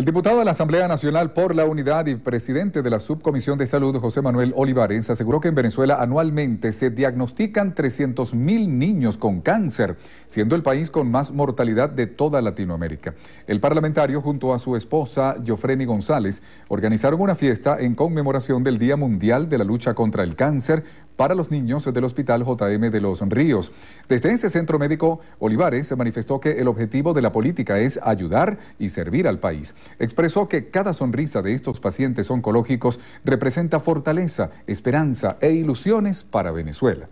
El diputado de la Asamblea Nacional por la Unidad y presidente de la Subcomisión de Salud, José Manuel Olivares, aseguró que en Venezuela anualmente se diagnostican 300.000 niños con cáncer, siendo el país con más mortalidad de toda Latinoamérica. El parlamentario, junto a su esposa, Yofreni González, organizaron una fiesta en conmemoración del Día Mundial de la Lucha contra el Cáncer, para los niños del Hospital JM de Los Ríos. Desde ese centro médico, Olivares se manifestó que el objetivo de la política es ayudar y servir al país. Expresó que cada sonrisa de estos pacientes oncológicos representa fortaleza, esperanza e ilusiones para Venezuela.